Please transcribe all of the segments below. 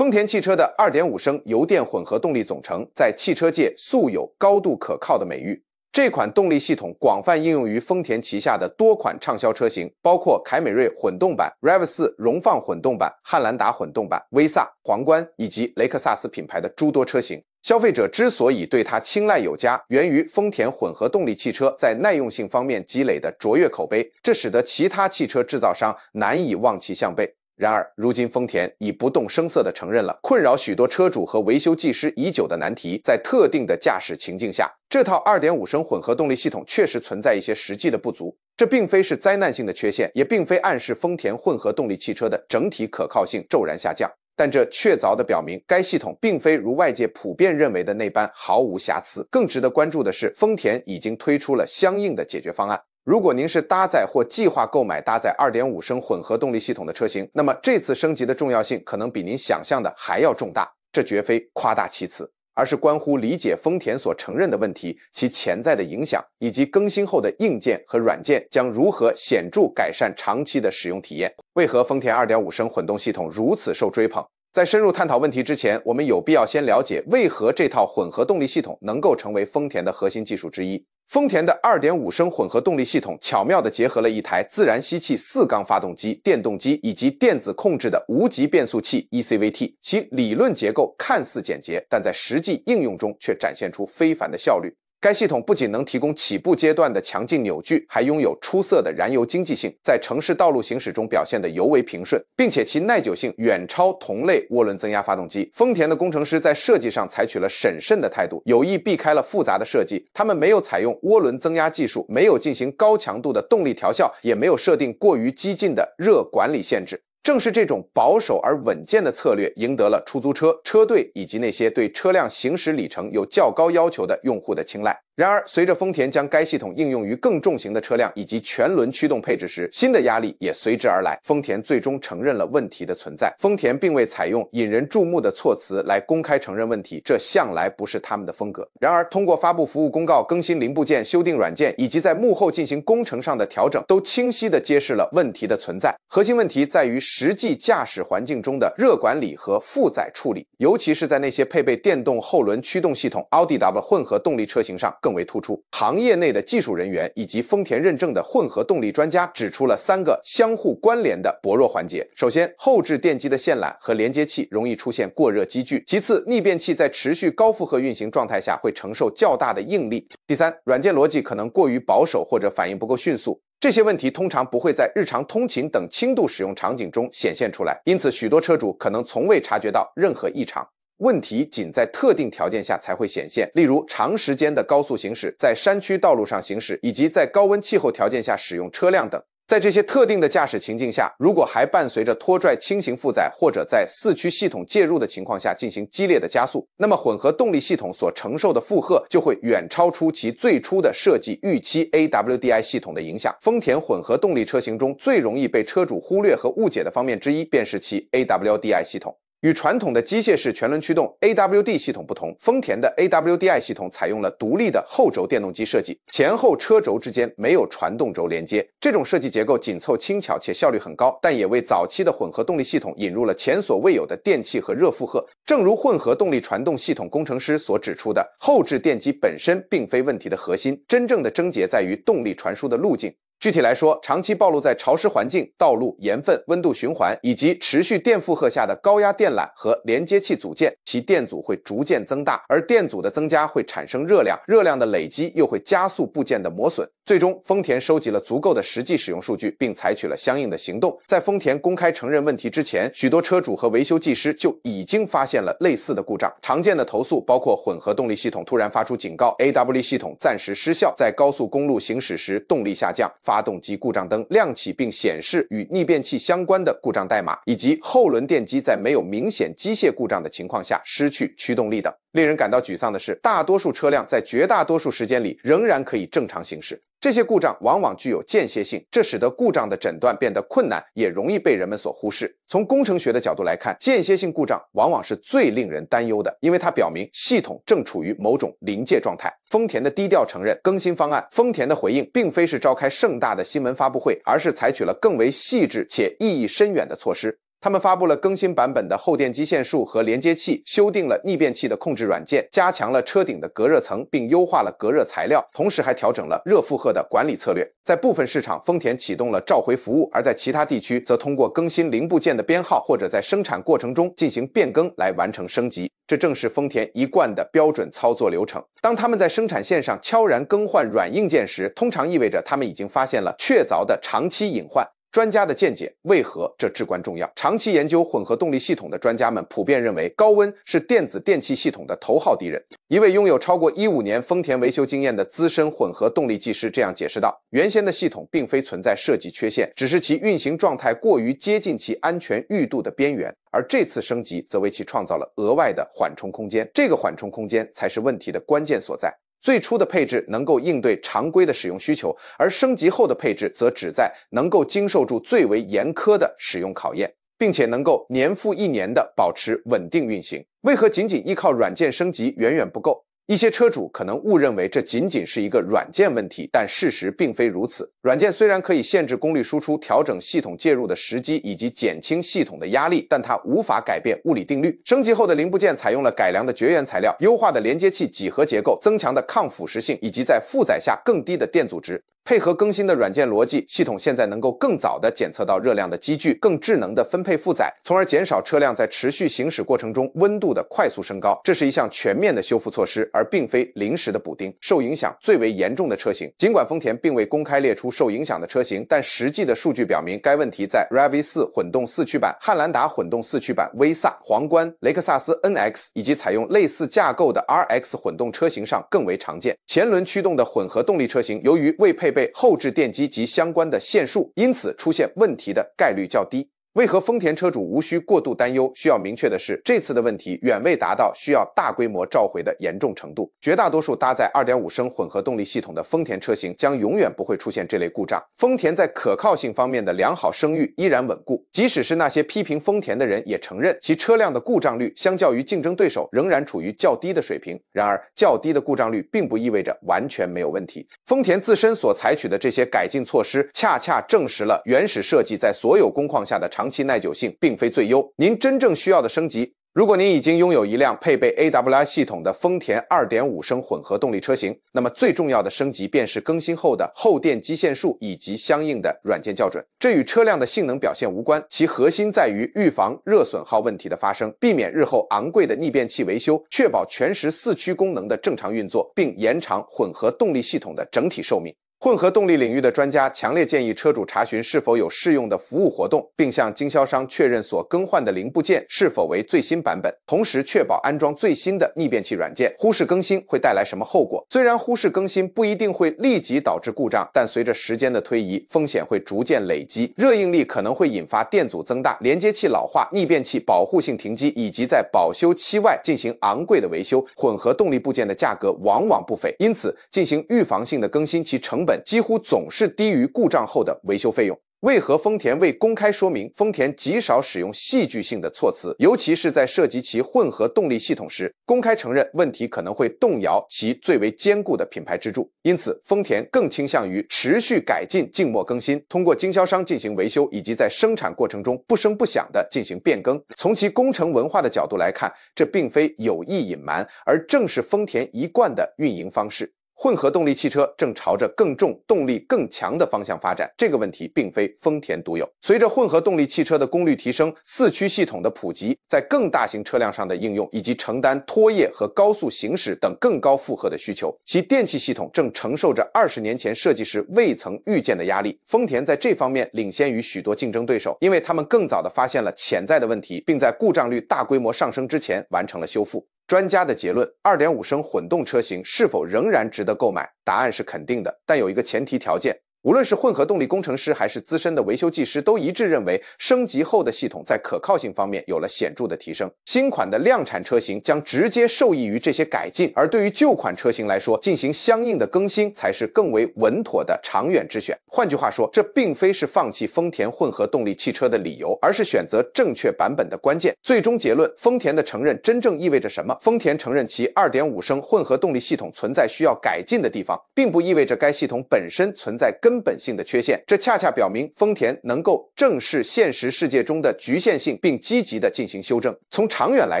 丰田汽车的2.5升油电混合动力总成在汽车界素有高度可靠的美誉。这款动力系统广泛应用于丰田旗下的多款畅销车型，包括凯美瑞混动版、RAV4 荣放混动版、汉兰达混动版、威飒、皇冠以及雷克萨斯品牌的诸多车型。消费者之所以对它青睐有加，源于丰田混合动力汽车在耐用性方面积累的卓越口碑，这使得其他汽车制造商难以望其项背。然而，如今丰田已不动声色的承认了困扰许多车主和维修技师已久的难题。在特定的驾驶情境下，这套2.5升混合动力系统确实存在一些实际的不足。这并非是灾难性的缺陷，也并非暗示丰田混合动力汽车的整体可靠性骤然下降。但这确凿的表明，该系统并非如外界普遍认为的那般毫无瑕疵。更值得关注的是，丰田已经推出了相应的解决方案。如果您是搭载或计划购买搭载2.5升混合动力系统的车型，那么这次升级的重要性可能比您想象的还要重大。这绝非夸大其词，而是关乎理解丰田所承认的问题、其潜在的影响，以及更新后的硬件和软件将如何显著改善长期的使用体验。为何丰田2.5升混动系统如此受追捧？在深入探讨问题之前，我们有必要先了解为何这套混合动力系统能够成为丰田的核心技术之一。丰田的2.5升混合动力系统巧妙地结合了一台自然吸气四缸发动机、电动机以及电子控制的无级变速器 （ECVT）。其理论结构看似简洁，但在实际应用中却展现出非凡的效率。该系统不仅能提供起步阶段的强劲扭矩，还拥有出色的燃油经济性，在城市道路行驶中表现得尤为平顺，并且其耐久性远超同类涡轮增压发动机。丰田的工程师在设计上采取了审慎的态度，有意避开了复杂的设计。他们没有采用涡轮增压技术，没有进行高强度的动力调校，也没有设定过于激进的热管理限制。正是这种保守而稳健的策略，赢得了出租车车队以及那些对车辆行驶里程有较高要求的用户的青睐。然而，随着丰田将该系统应用于更重型的车辆以及全轮驱动配置时，新的压力也随之而来。丰田最终承认了问题的存在。丰田并未采用引人注目的措辞来公开承认问题，这向来不是他们的风格。然而，通过发布服务公告、更新零部件、修订软件，以及在幕后进行工程上的调整，都清晰地揭示了问题的存在。核心问题在于。实际驾驶环境中的热管理和负载处理，尤其是在那些配备电动后轮驱动系统（ Audi W 混合动力车型）上更为突出。行业内的技术人员以及丰田认证的混合动力专家指出了三个相互关联的薄弱环节：首先，后置电机的线缆和连接器容易出现过热积聚；其次，逆变器在持续高负荷运行状态下会承受较大的应力；第三，软件逻辑可能过于保守或者反应不够迅速。这些问题通常不会在日常通勤等轻度使用场景中显现出来，因此许多车主可能从未察觉到任何异常问题，仅在特定条件下才会显现，例如长时间的高速行驶、在山区道路上行驶以及在高温气候条件下使用车辆等。在这些特定的驾驶情境下，如果还伴随着拖拽轻型负载，或者在四驱系统介入的情况下进行激烈的加速，那么混合动力系统所承受的负荷就会远超出其最初的设计预期。AWDI 系统的影响，丰田混合动力车型中最容易被车主忽略和误解的方面之一便是其 AWDI 系统。与传统的机械式全轮驱动 AWD 系统不同，丰田的 AWDi 系统采用了独立的后轴电动机设计，前后车轴之间没有传动轴连接。这种设计结构紧凑轻巧且效率很高，但也为早期的混合动力系统引入了前所未有的电气和热负荷。正如混合动力传动系统工程师所指出的，后置电机本身并非问题的核心，真正的症结在于动力传输的路径。具体来说，长期暴露在潮湿环境、道路盐分、温度循环以及持续电负荷下的高压电缆和连接器组件，其电阻会逐渐增大，而电阻的增加会产生热量，热量的累积又会加速部件的磨损。最终，丰田收集了足够的实际使用数据，并采取了相应的行动。在丰田公开承认问题之前，许多车主和维修技师就已经发现了类似的故障。常见的投诉包括混合动力系统突然发出警告、AW 系统暂时失效、在高速公路行驶时动力下降、发动机故障灯亮起并显示与逆变器相关的故障代码，以及后轮电机在没有明显机械故障的情况下失去驱动力等。令人感到沮丧的是，大多数车辆在绝大多数时间里仍然可以正常行驶。这些故障往往具有间歇性，这使得故障的诊断变得困难，也容易被人们所忽视。从工程学的角度来看，间歇性故障往往是最令人担忧的，因为它表明系统正处于某种临界状态。丰田的低调承认更新方案。丰田的回应并非是召开盛大的新闻发布会，而是采取了更为细致且意义深远的措施。他们发布了更新版本的后电机线束和连接器，修订了逆变器的控制软件，加强了车顶的隔热层，并优化了隔热材料，同时还调整了热负荷的管理策略。在部分市场，丰田启动了召回服务；而在其他地区，则通过更新零部件的编号或者在生产过程中进行变更来完成升级。这正是丰田一贯的标准操作流程。当他们在生产线上悄然更换软硬件时，通常意味着他们已经发现了确凿的长期隐患。专家的见解为何这至关重要？长期研究混合动力系统的专家们普遍认为，高温是电子电气系统的头号敌人。一位拥有超过一五年丰田维修经验的资深混合动力技师这样解释道：“原先的系统并非存在设计缺陷，只是其运行状态过于接近其安全裕度的边缘，而这次升级则为其创造了额外的缓冲空间。这个缓冲空间才是问题的关键所在。”最初的配置能够应对常规的使用需求，而升级后的配置则旨在能够经受住最为严苛的使用考验，并且能够年复一年的保持稳定运行。为何仅仅依靠软件升级远远不够？一些车主可能误认为这仅仅是一个软件问题，但事实并非如此。软件虽然可以限制功率输出、调整系统介入的时机以及减轻系统的压力，但它无法改变物理定律。升级后的零部件采用了改良的绝缘材料、优化的连接器几何结构、增强的抗腐蚀性以及在负载下更低的电阻值。配合更新的软件逻辑，系统现在能够更早的检测到热量的积聚，更智能的分配负载，从而减少车辆在持续行驶过程中温度的快速升高。这是一项全面的修复措施，而并非临时的补丁。受影响最为严重的车型，尽管丰田并未公开列出受影响的车型，但实际的数据表明，该问题在 r a V 四混动四驱版、汉兰达混动四驱版、威飒、皇冠、雷克萨斯 NX 以及采用类似架构的 RX 混动车型上更为常见。前轮驱动的混合动力车型由于未配备后置电机及相关的线束，因此出现问题的概率较低。为何丰田车主无需过度担忧？需要明确的是，这次的问题远未达到需要大规模召回的严重程度。绝大多数搭载2.5升混合动力系统的丰田车型将永远不会出现这类故障。丰田在可靠性方面的良好声誉依然稳固，即使是那些批评丰田的人也承认，其车辆的故障率相较于竞争对手仍然处于较低的水平。然而，较低的故障率并不意味着完全没有问题。丰田自身所采取的这些改进措施，恰恰证实了原始设计在所有工况下的。长期耐久性并非最优，您真正需要的升级。如果您已经拥有一辆配备 AWD 系统的丰田2.5升混合动力车型，那么最重要的升级便是更新后的后电机线数以及相应的软件校准。这与车辆的性能表现无关，其核心在于预防热损耗问题的发生，避免日后昂贵的逆变器维修，确保全时四驱功能的正常运作，并延长混合动力系统的整体寿命。混合动力领域的专家强烈建议车主查询是否有适用的服务活动，并向经销商确认所更换的零部件是否为最新版本，同时确保安装最新的逆变器软件。忽视更新会带来什么后果？虽然忽视更新不一定会立即导致故障，但随着时间的推移，风险会逐渐累积。热应力可能会引发电阻增大、连接器老化、逆变器保护性停机，以及在保修期外进行昂贵的维修。混合动力部件的价格往往不菲，因此进行预防性的更新，其成本。本几乎总是低于故障后的维修费用。为何丰田未公开说明？丰田极少使用戏剧性的措辞，尤其是在涉及其混合动力系统时，公开承认问题可能会动摇其最为坚固的品牌支柱。因此，丰田更倾向于持续改进、静默更新、通过经销商进行维修，以及在生产过程中不声不响的进行变更。从其工程文化的角度来看，这并非有意隐瞒，而正是丰田一贯的运营方式。混合动力汽车正朝着更重、动力更强的方向发展。这个问题并非丰田独有。随着混合动力汽车的功率提升、四驱系统的普及在更大型车辆上的应用，以及承担拖曳和高速行驶等更高负荷的需求，其电气系统正承受着二十年前设计师未曾预见的压力。丰田在这方面领先于许多竞争对手，因为他们更早地发现了潜在的问题，并在故障率大规模上升之前完成了修复。专家的结论：二点五升混动车型是否仍然值得购买？答案是肯定的，但有一个前提条件。无论是混合动力工程师还是资深的维修技师，都一致认为，升级后的系统在可靠性方面有了显著的提升。新款的量产车型将直接受益于这些改进，而对于旧款车型来说，进行相应的更新才是更为稳妥的长远之选。换句话说，这并非是放弃丰田混合动力汽车的理由，而是选择正确版本的关键。最终结论：丰田的承认真正意味着什么？丰田承认其2.5升混合动力系统存在需要改进的地方，并不意味着该系统本身存在更。根本性的缺陷，这恰恰表明丰田能够正视现实世界中的局限性，并积极的进行修正。从长远来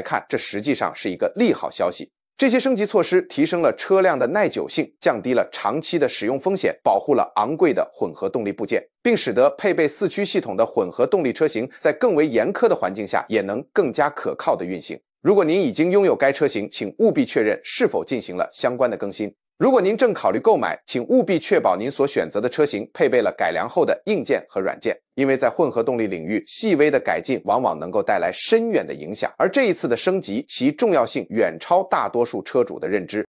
看，这实际上是一个利好消息。这些升级措施提升了车辆的耐久性，降低了长期的使用风险，保护了昂贵的混合动力部件，并使得配备四驱系统的混合动力车型在更为严苛的环境下也能更加可靠的运行。如果您已经拥有该车型，请务必确认是否进行了相关的更新。如果您正考虑购买，请务必确保您所选择的车型配备了改良后的硬件和软件，因为在混合动力领域，细微的改进往往能够带来深远的影响。而这一次的升级，其重要性远超大多数车主的认知。